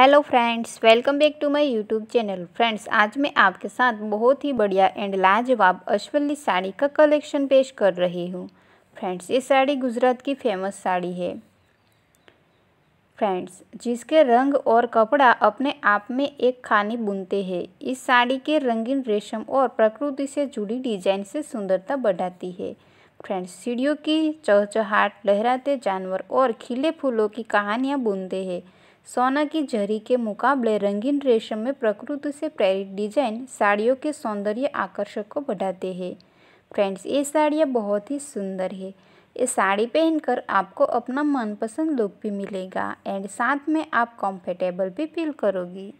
hello friends welcome back to my YouTube channel friends आज मैं आपके साथ बहुत ही बढ़िया एंड लाजवाब अश्वली साड़ी का कलेक्शन पेश कर रही हूँ फ्रेंड्स ये साड़ी गुजरात की फेमस साड़ी है फ्रेंड्स जिसके रंग और कपड़ा अपने आप में एक खानी बुनते हैं इस साड़ी के रंगीन रेशम और प्रकृति से जुड़ी डिजाइन से सुंदरता बढ़ाती है फ्रेंड्स सीढ़ियों की चहचहाट लहराते जानवर और खिले फूलों की कहानियाँ बुनते हैं सोना की जरी के मुकाबले रंगीन रेशम में प्रकृति से प्रेरित डिजाइन साड़ियों के सौंदर्य आकर्षक को बढ़ाते हैं फ्रेंड्स ये साड़ियाँ बहुत ही सुंदर है ये साड़ी पहनकर आपको अपना मनपसंद लुक भी मिलेगा एंड साथ में आप कंफर्टेबल भी फील करोगी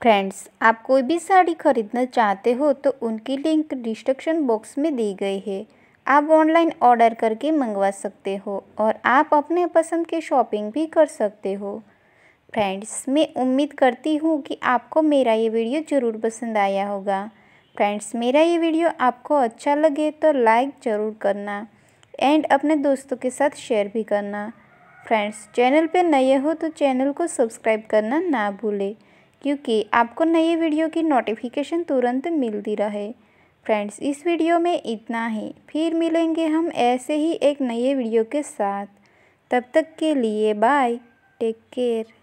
फ्रेंड्स आप कोई भी साड़ी खरीदना चाहते हो तो उनकी लिंक डिस्क्रिप्शन बॉक्स में दी गई है आप ऑनलाइन ऑर्डर करके मंगवा सकते हो और आप अपने पसंद की शॉपिंग भी कर सकते हो फ्रेंड्स मैं उम्मीद करती हूँ कि आपको मेरा ये वीडियो ज़रूर पसंद आया होगा फ्रेंड्स मेरा ये वीडियो आपको अच्छा लगे तो लाइक ज़रूर करना एंड अपने दोस्तों के साथ शेयर भी करना फ्रेंड्स चैनल पे नए हो तो चैनल को सब्सक्राइब करना ना भूलें क्योंकि आपको नए वीडियो की नोटिफिकेशन तुरंत मिलती रहे फ्रेंड्स इस वीडियो में इतना ही फिर मिलेंगे हम ऐसे ही एक नए वीडियो के साथ तब तक के लिए बाय टेक केयर